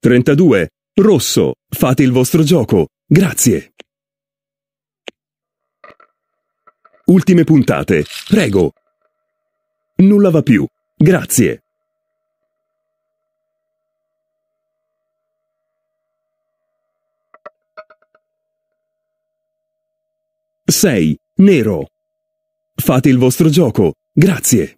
32. Rosso, fate il vostro gioco. Grazie. Ultime puntate. Prego. Nulla va più. Grazie. Sei. Nero. Fate il vostro gioco. Grazie.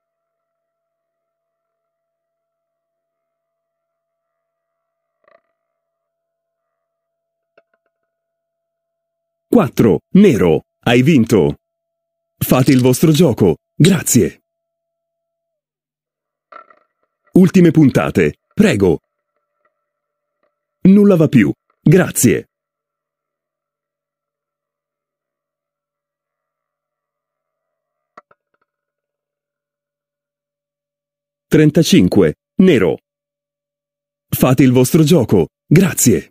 4. Nero. Hai vinto. Fate il vostro gioco. Grazie. Ultime puntate. Prego. Nulla va più. Grazie. Trentacinque. Nero. Fate il vostro gioco. Grazie.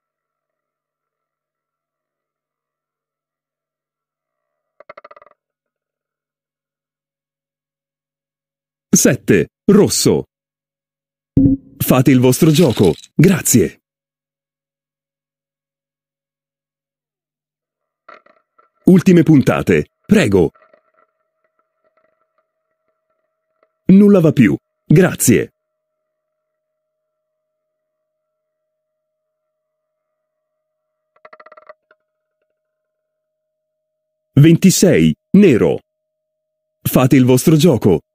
7. Rosso. Fate il vostro gioco. Grazie. Ultime puntate. Prego. Nulla va più. Grazie. Ventisei. Nero. Fate il vostro gioco.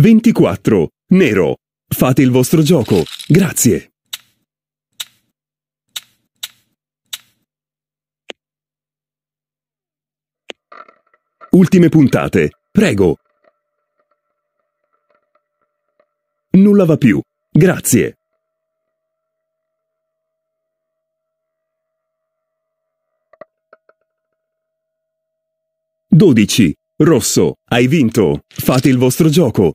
24. Nero. Fate il vostro gioco. Grazie. Ultime puntate. Prego. Nulla va più. Grazie. Dodici. Rosso, hai vinto. Fate il vostro gioco.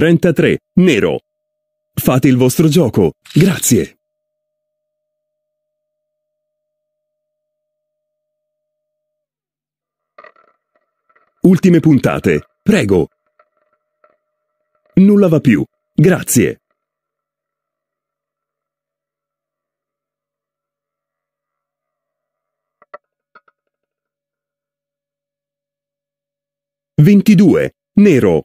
33, nero. Fate il vostro gioco. Grazie. Ultime puntate. Prego. Nulla va più. Grazie. Ventidue. Nero.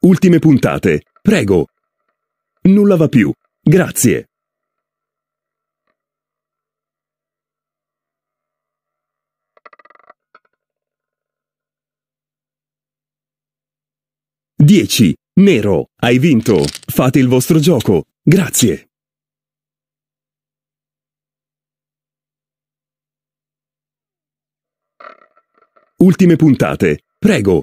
Ultime puntate. Prego. Nulla va più. Grazie. Dieci. Nero. Hai vinto. Fate il vostro gioco. Grazie. Ultime puntate. Prego.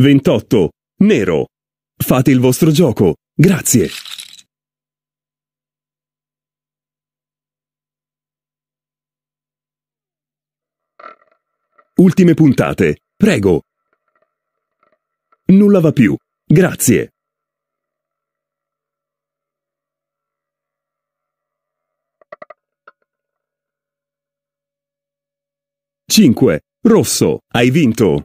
28. Nero. Fate il vostro gioco. Grazie. Ultime puntate. Prego. Nulla va più. Grazie. Cinque. Rosso. Hai vinto.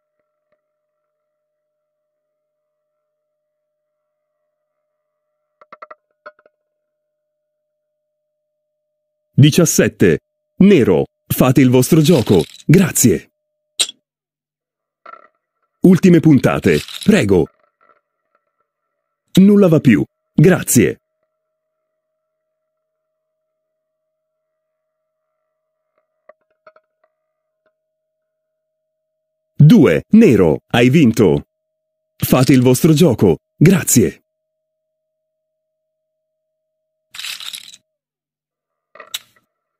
17. Nero. Fate il vostro gioco. Grazie. Ultime puntate. Prego. Nulla va più. Grazie. Due. Nero. Hai vinto. Fate il vostro gioco. Grazie.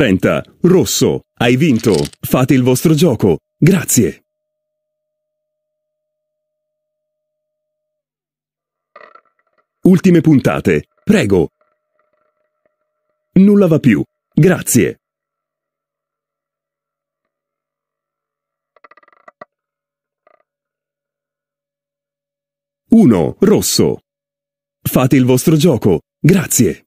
30. Rosso. Hai vinto. Fate il vostro gioco. Grazie. Ultime puntate. Prego. Nulla va più. Grazie. Uno. Rosso. Fate il vostro gioco. Grazie.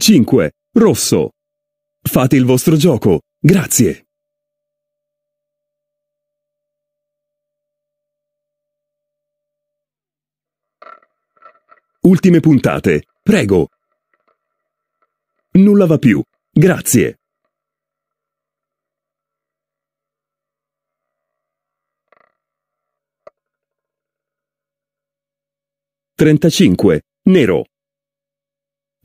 5. Rosso. Fate il vostro gioco. Grazie. Ultime puntate. Prego. Nulla va più. Grazie. Trentacinque. Nero.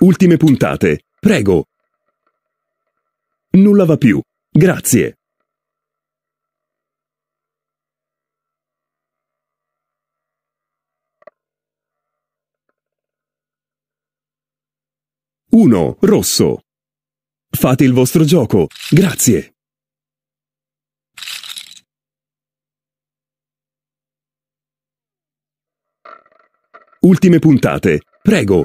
Ultime puntate. Prego. Nulla va più. Grazie. Uno, rosso. Fate il vostro gioco. Grazie. Ultime puntate. Prego.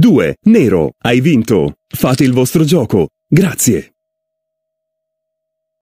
2. Nero. Hai vinto. Fate il vostro gioco. Grazie.